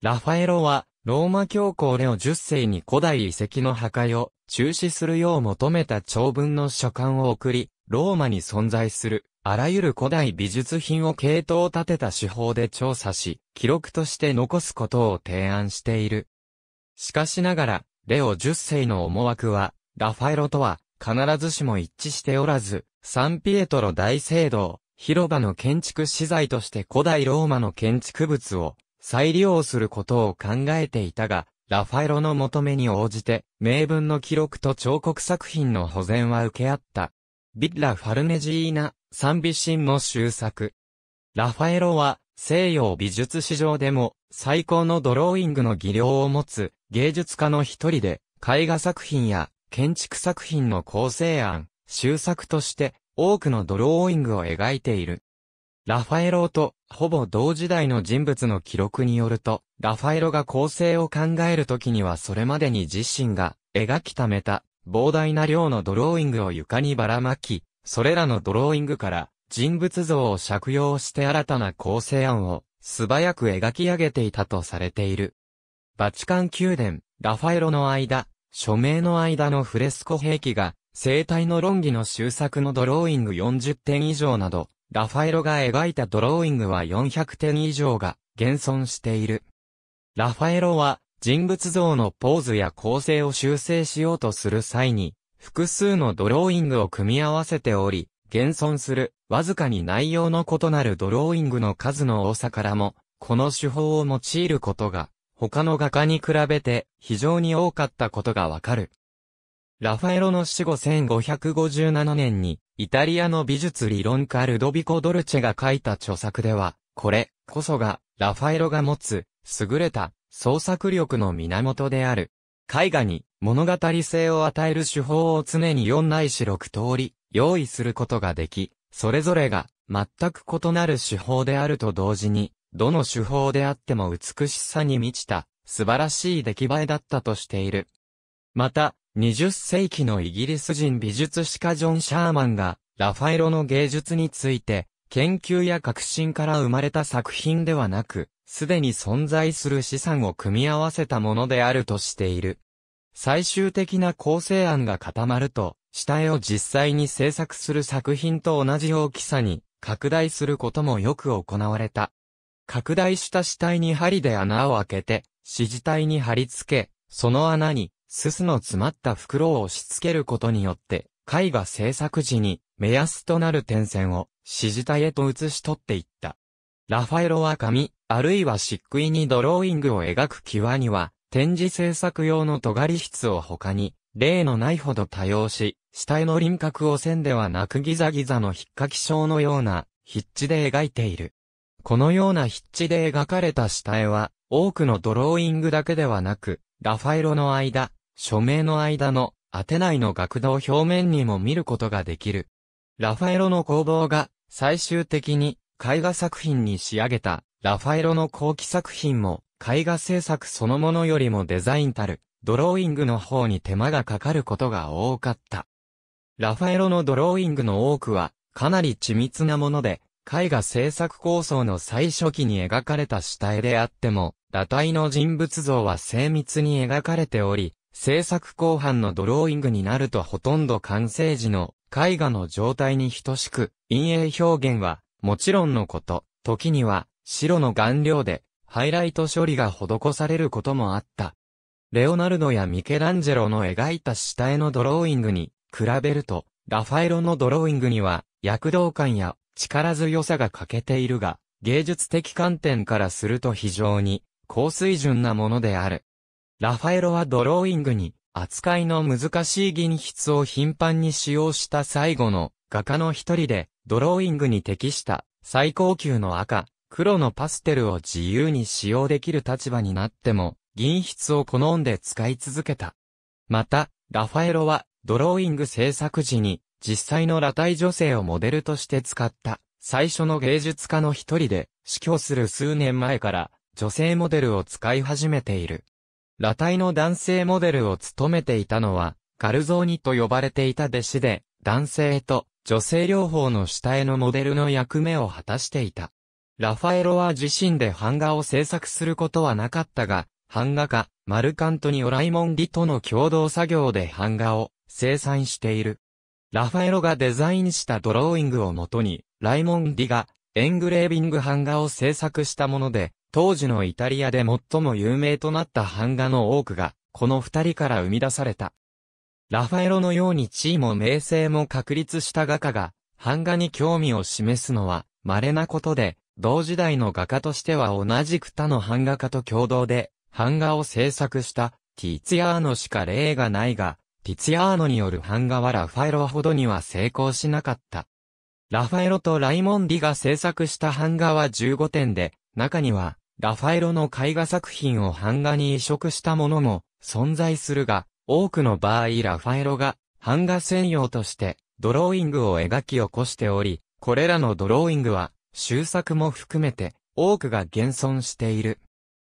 ラファエロは、ローマ教皇レオ10世に古代遺跡の破壊を中止するよう求めた長文の書簡を送り、ローマに存在する、あらゆる古代美術品を系統を立てた手法で調査し、記録として残すことを提案している。しかしながら、レオ10世の思惑は、ラファエロとは、必ずしも一致しておらず、サンピエトロ大聖堂、広場の建築資材として古代ローマの建築物を再利用することを考えていたが、ラファエロの求めに応じて、名文の記録と彫刻作品の保全は受け合った。ビッラ・ファルネジーナ、サンビシンも終作。ラファエロは、西洋美術史上でも、最高のドローイングの技量を持つ、芸術家の一人で、絵画作品や建築作品の構成案、修作として多くのドローイングを描いている。ラファエロとほぼ同時代の人物の記録によると、ラファエロが構成を考えるときにはそれまでに自身が描きためた膨大な量のドローイングを床にばらまき、それらのドローイングから人物像を借用して新たな構成案を素早く描き上げていたとされている。バチカン宮殿、ラファエロの間、署名の間のフレスコ兵器が、生体の論議の終作のドローイング40点以上など、ラファエロが描いたドローイングは400点以上が現存している。ラファエロは人物像のポーズや構成を修正しようとする際に、複数のドローイングを組み合わせており、現存するわずかに内容の異なるドローイングの数の多さからも、この手法を用いることが他の画家に比べて非常に多かったことがわかる。ラファエロの死後1557年に、イタリアの美術理論家ルドビコ・ドルチェが書いた著作では、これこそがラファエロが持つ優れた創作力の源である。絵画に物語性を与える手法を常に4ないし6通り用意することができ、それぞれが全く異なる手法であると同時に、どの手法であっても美しさに満ちた、素晴らしい出来栄えだったとしている。また、20世紀のイギリス人美術史家ジョン・シャーマンが、ラファエロの芸術について、研究や革新から生まれた作品ではなく、すでに存在する資産を組み合わせたものであるとしている。最終的な構成案が固まると、下絵を実際に制作する作品と同じ大きさに拡大することもよく行われた。拡大した死体に針で穴を開けて、死死体に貼り付け、その穴に、すすの詰まった袋を押し付けることによって、絵画制作時に目安となる点線を死自体へと移し取っていった。ラファエロは紙、あるいは漆喰にドローイングを描く際には、展示制作用の尖り質を他に、例のないほど多用し、死体の輪郭を線ではなくギザギザの引っかき症のような、筆致で描いている。このような筆致で描かれた下絵は、多くのドローイングだけではなく、ラファエロの間、署名の間の、アテナイの学童表面にも見ることができる。ラファエロの工房が、最終的に、絵画作品に仕上げた、ラファエロの後期作品も、絵画制作そのものよりもデザインたる、ドローイングの方に手間がかかることが多かった。ラファエロのドローイングの多くは、かなり緻密なもので、絵画制作構想の最初期に描かれた下絵であっても、裸体の人物像は精密に描かれており、制作後半のドローイングになるとほとんど完成時の絵画の状態に等しく、陰影表現は、もちろんのこと、時には、白の顔料で、ハイライト処理が施されることもあった。レオナルドやミケランジェロの描いた下絵のドローイングに、比べると、ラファエロのドローイングには、躍動感や力強さが欠けているが、芸術的観点からすると非常に高水準なものである。ラファエロはドローイングに扱いの難しい銀筆を頻繁に使用した最後の画家の一人でドローイングに適した最高級の赤、黒のパステルを自由に使用できる立場になっても銀筆を好んで使い続けた。また、ラファエロはドローイング制作時に実際の裸体女性をモデルとして使った、最初の芸術家の一人で、死去する数年前から、女性モデルを使い始めている。裸体の男性モデルを務めていたのは、カルゾーニと呼ばれていた弟子で、男性と女性両方の下絵のモデルの役目を果たしていた。ラファエロは自身で版画を制作することはなかったが、版画家、マルカントニオ・ライモンディとの共同作業で版画を生産している。ラファエロがデザインしたドローイングをもとに、ライモンディがエングレービング版画を制作したもので、当時のイタリアで最も有名となった版画の多くが、この二人から生み出された。ラファエロのように地位も名声も確立した画家が、版画に興味を示すのは、稀なことで、同時代の画家としては同じく他の版画家と共同で、版画を制作した、ティツヤーノしか例がないが、ティツィアーノによる版画はラファエロほどには成功しなかった。ラファエロとライモンディが制作した版画は15点で、中には、ラファエロの絵画作品を版画に移植したものも存在するが、多くの場合ラファエロが版画専用としてドローイングを描き起こしており、これらのドローイングは、終作も含めて多くが現存している。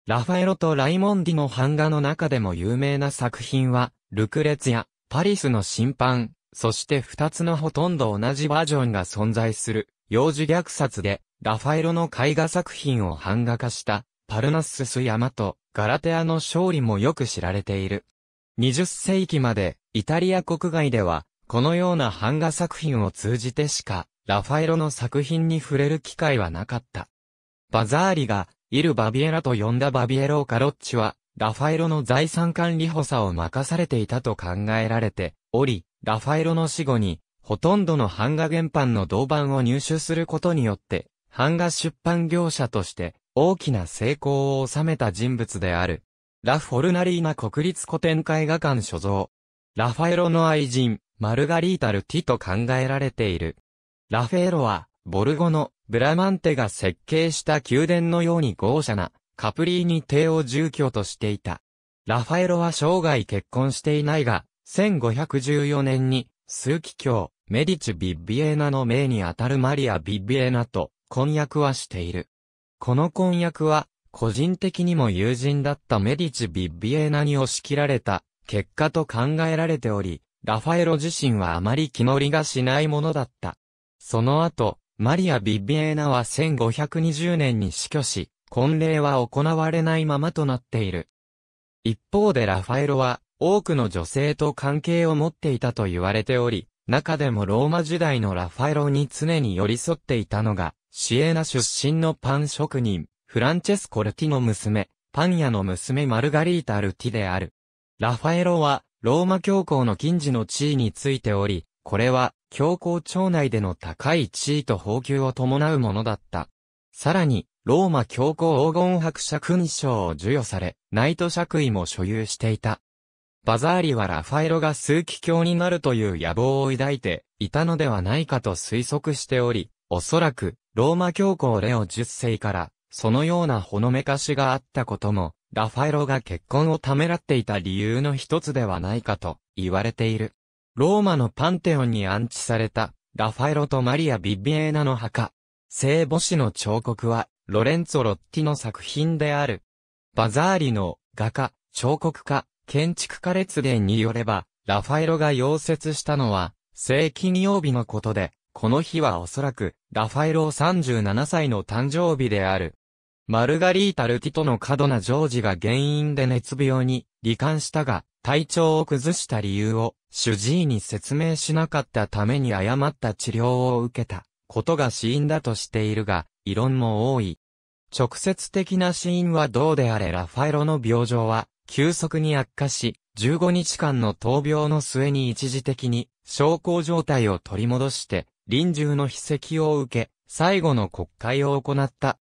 ラファエロとライモンディの版画の中でも有名な作品は、ルクレツやパリスの審判、そして二つのほとんど同じバージョンが存在する、幼児虐殺で、ラファエロの絵画作品を版画化した、パルナッスス山とガラテアの勝利もよく知られている。20世紀まで、イタリア国外では、このような版画作品を通じてしか、ラファエロの作品に触れる機会はなかった。バザーリが、イル・バビエラと呼んだバビエロ・カロッチは、ラファエロの財産管理補佐を任されていたと考えられており、ラファエロの死後に、ほとんどの版画原版の銅版を入手することによって、版画出版業者として大きな成功を収めた人物である。ラ・フォルナリーナ国立古典絵画館所蔵。ラファエロの愛人、マルガリータ・ルティと考えられている。ラフェエロは、ボルゴのブラマンテが設計した宮殿のように豪奢なカプリーニ邸を住居としていた。ラファエロは生涯結婚していないが、1514年に、数奇卿、メディチ・ビッビエーナの命にあたるマリア・ビッビエーナと婚約はしている。この婚約は、個人的にも友人だったメディチ・ビッビエーナに押し切られた結果と考えられており、ラファエロ自身はあまり気乗りがしないものだった。その後、マリア・ビッビエーナは1520年に死去し、婚礼は行われないままとなっている。一方でラファエロは、多くの女性と関係を持っていたと言われており、中でもローマ時代のラファエロに常に寄り添っていたのが、シエナ出身のパン職人、フランチェスコ・ルティの娘、パン屋の娘マルガリータ・ルティである。ラファエロは、ローマ教皇の近似の地位についており、これは、教皇庁内での高い地位と俸給を伴うものだった。さらに、ローマ教皇黄金伯爵に賞を授与され、ナイト爵位も所有していた。バザーリはラファエロが数奇教になるという野望を抱いていたのではないかと推測しており、おそらくローマ教皇レオ10世からそのようなほのめかしがあったことも、ラファエロが結婚をためらっていた理由の一つではないかと言われている。ローマのパンテオンに安置されたラファエロとマリア・ビッビエーナの墓。聖母子の彫刻はロレンツォ・ロッティの作品である。バザーリの画家、彫刻家、建築家列伝によれば、ラファエロが溶接したのは、正金曜日のことで、この日はおそらく、ラファエロ37歳の誕生日である。マルガリータ・ルティとの過度なージが原因で熱病に罹患したが、体調を崩した理由を主治医に説明しなかったために誤った治療を受けた。ことが死因だとしているが、異論も多い。直接的な死因はどうであれラファエロの病状は、急速に悪化し、15日間の闘病の末に一時的に、小康状態を取り戻して、臨終の筆跡を受け、最後の国会を行った。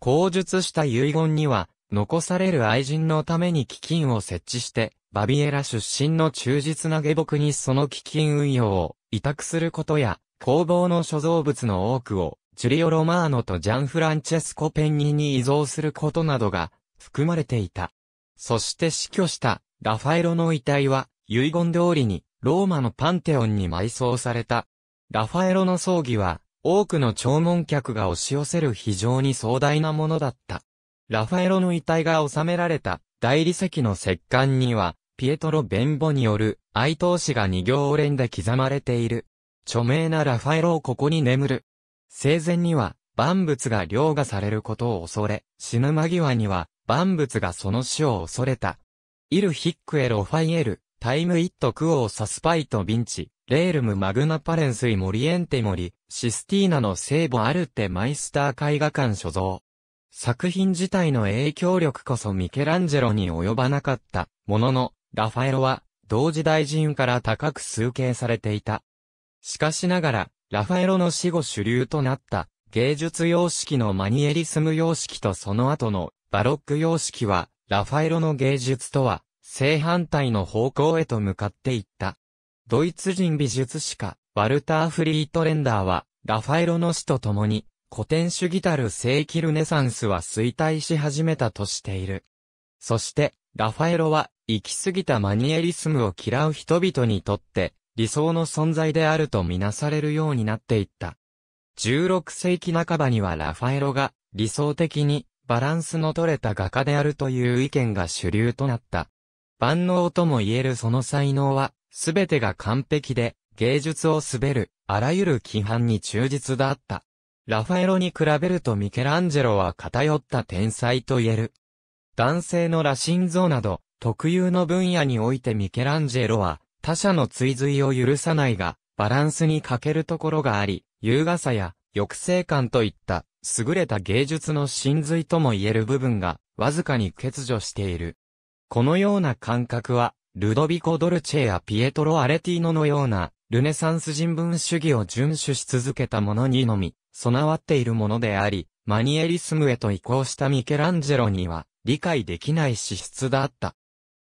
口述した遺言には、残される愛人のために基金を設置して、バビエラ出身の忠実な下僕にその基金運用を委託することや、工房の所蔵物の多くを、ジュリオ・ロマーノとジャン・フランチェスコ・ペンニに依存することなどが含まれていた。そして死去したラファエロの遺体は遺言通りにローマのパンテオンに埋葬された。ラファエロの葬儀は多くの弔問客が押し寄せる非常に壮大なものだった。ラファエロの遺体が収められた大理石の石棺にはピエトロ・ベンボによる哀悼詩が二行連で刻まれている。著名なラファエロをここに眠る。生前には、万物が凌駕されることを恐れ、死ぬ間際には、万物がその死を恐れた。イルヒックエロファイエル、タイムイットクオーサスパイトビンチ、レールムマグナパレンスイモリエンテモリ、システィーナの聖母アルテマイスター絵画館所蔵。作品自体の影響力こそミケランジェロに及ばなかった、ものの、ラファエロは、同時代人から高く崇敬されていた。しかしながら、ラファエロの死後主流となった芸術様式のマニエリスム様式とその後のバロック様式は、ラファエロの芸術とは正反対の方向へと向かっていった。ドイツ人美術史家、ワルター・フリートレンダーは、ラファエロの死とともに、古典主義たる世紀ルネサンスは衰退し始めたとしている。そして、ラファエロは、行き過ぎたマニエリスムを嫌う人々にとって、理想の存在であるとみなされるようになっていった。16世紀半ばにはラファエロが理想的にバランスの取れた画家であるという意見が主流となった。万能とも言えるその才能は、全てが完璧で、芸術を滑る、あらゆる規範に忠実だった。ラファエロに比べるとミケランジェロは偏った天才と言える。男性の羅心像など、特有の分野においてミケランジェロは、他者の追随を許さないが、バランスに欠けるところがあり、優雅さや抑制感といった優れた芸術の真髄とも言える部分がわずかに欠如している。このような感覚は、ルドビコ・ドルチェやピエトロ・アレティーノのような、ルネサンス人文主義を遵守し続けたものにのみ、備わっているものであり、マニエリスムへと移行したミケランジェロには、理解できない資質だった。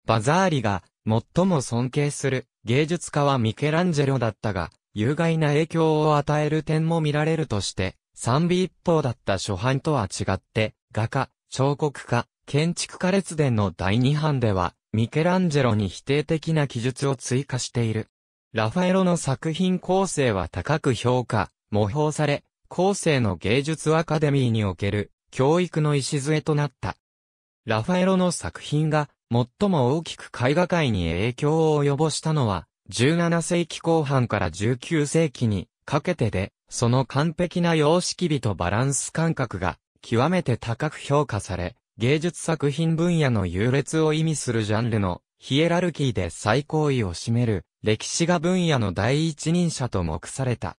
バザーリが、最も尊敬する芸術家はミケランジェロだったが、有害な影響を与える点も見られるとして、賛美一方だった初版とは違って、画家、彫刻家、建築家列伝の第二版では、ミケランジェロに否定的な記述を追加している。ラファエロの作品構成は高く評価、模倣され、後世の芸術アカデミーにおける教育の礎となった。ラファエロの作品が最も大きく絵画界に影響を及ぼしたのは、17世紀後半から19世紀にかけてで、その完璧な様式美とバランス感覚が極めて高く評価され、芸術作品分野の優劣を意味するジャンルのヒエラルキーで最高位を占める歴史画分野の第一人者と目された。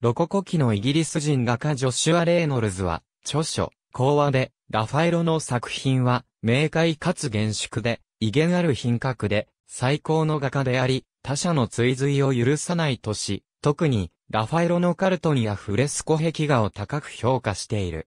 ロココ期のイギリス人画家ジョシュア・レーノルズは、著書、講話で、ラファエロの作品は、明快かつ厳粛で、威厳ある品格で、最高の画家であり、他者の追随を許さない都市、特に、ラファエロのカルトニやフレスコ壁画を高く評価している。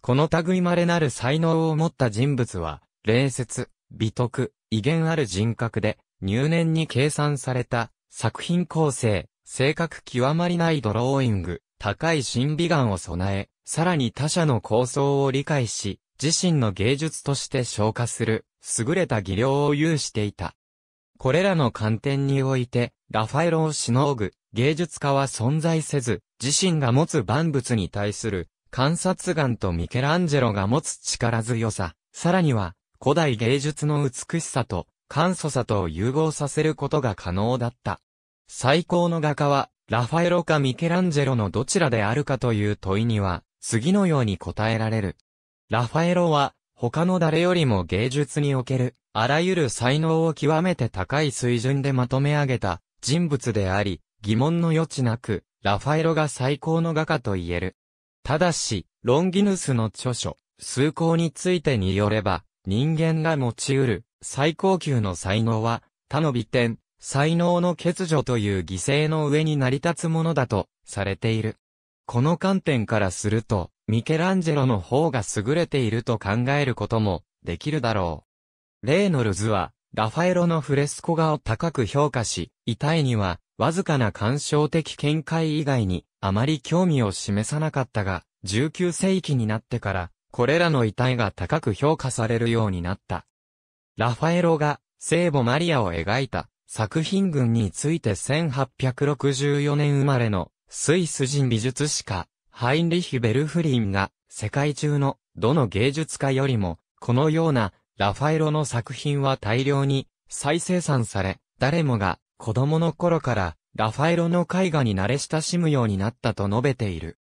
この類稀なる才能を持った人物は、礼節、美徳、威厳ある人格で、入念に計算された、作品構成、性格極まりないドローイング、高い審美眼を備え、さらに他者の構想を理解し、自身の芸術として昇華する、優れた技量を有していた。これらの観点において、ラファエロをしのぐ、芸術家は存在せず、自身が持つ万物に対する、観察眼とミケランジェロが持つ力強さ、さらには、古代芸術の美しさと、簡素さとを融合させることが可能だった。最高の画家は、ラファエロかミケランジェロのどちらであるかという問いには、次のように答えられる。ラファエロは、他の誰よりも芸術における、あらゆる才能を極めて高い水準でまとめ上げた人物であり、疑問の余地なく、ラファエロが最高の画家と言える。ただし、ロンギヌスの著書、崇高についてによれば、人間が持ち得る最高級の才能は、他の美点、才能の欠如という犠牲の上に成り立つものだとされている。この観点からすると、ミケランジェロの方が優れていると考えることもできるだろう。レーノルズは、ラファエロのフレスコ画を高く評価し、遺体には、わずかな感傷的見解以外に、あまり興味を示さなかったが、19世紀になってから、これらの遺体が高く評価されるようになった。ラファエロが、聖母マリアを描いた、作品群について1864年生まれの、スイス人美術史家、ハインリヒ・ベルフリンが世界中のどの芸術家よりもこのようなラファエロの作品は大量に再生産され、誰もが子供の頃からラファエロの絵画に慣れ親しむようになったと述べている。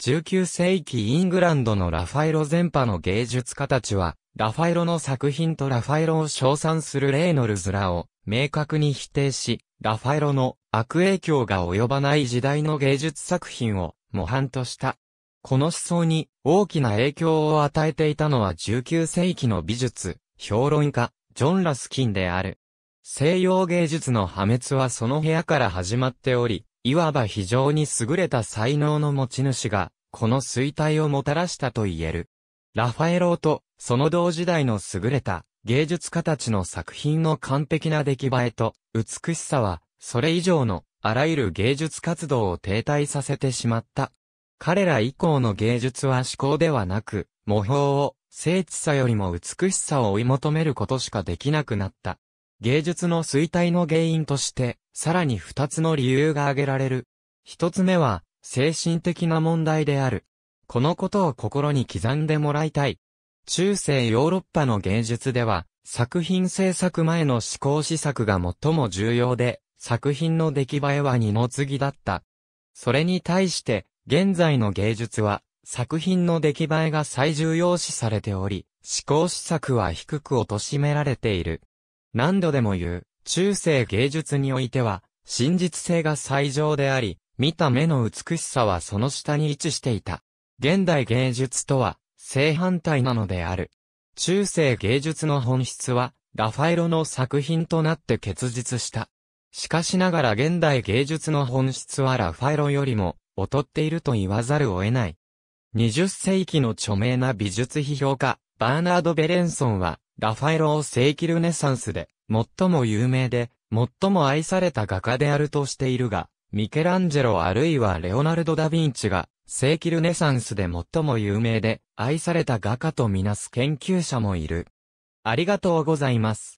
19世紀イングランドのラファエロ全般の芸術家たちは、ラファエロの作品とラファエロを称賛するレイノルズらを明確に否定し、ラファエロの悪影響が及ばない時代の芸術作品を模範とした。この思想に大きな影響を与えていたのは19世紀の美術、評論家、ジョン・ラスキンである。西洋芸術の破滅はその部屋から始まっており、いわば非常に優れた才能の持ち主が、この衰退をもたらしたと言える。ラファエローと、その同時代の優れた芸術家たちの作品の完璧な出来栄えと美しさは、それ以上のあらゆる芸術活動を停滞させてしまった。彼ら以降の芸術は思考ではなく、模倣を、精緻さよりも美しさを追い求めることしかできなくなった。芸術の衰退の原因として、さらに二つの理由が挙げられる。一つ目は、精神的な問題である。このことを心に刻んでもらいたい。中世ヨーロッパの芸術では、作品制作前の思考施策が最も重要で、作品の出来栄えは二の次だった。それに対して、現在の芸術は、作品の出来栄えが最重要視されており、思考施策は低く貶められている。何度でも言う、中世芸術においては、真実性が最上であり、見た目の美しさはその下に位置していた。現代芸術とは、正反対なのである。中世芸術の本質は、ラファエロの作品となって結実した。しかしながら現代芸術の本質はラファエロよりも劣っていると言わざるを得ない。20世紀の著名な美術批評家、バーナード・ベレンソンは、ラファエロを世紀ルネサンスで、最も有名で、最も愛された画家であるとしているが、ミケランジェロあるいはレオナルド・ダ・ヴィンチが、世紀ルネサンスで最も有名で、愛された画家とみなす研究者もいる。ありがとうございます。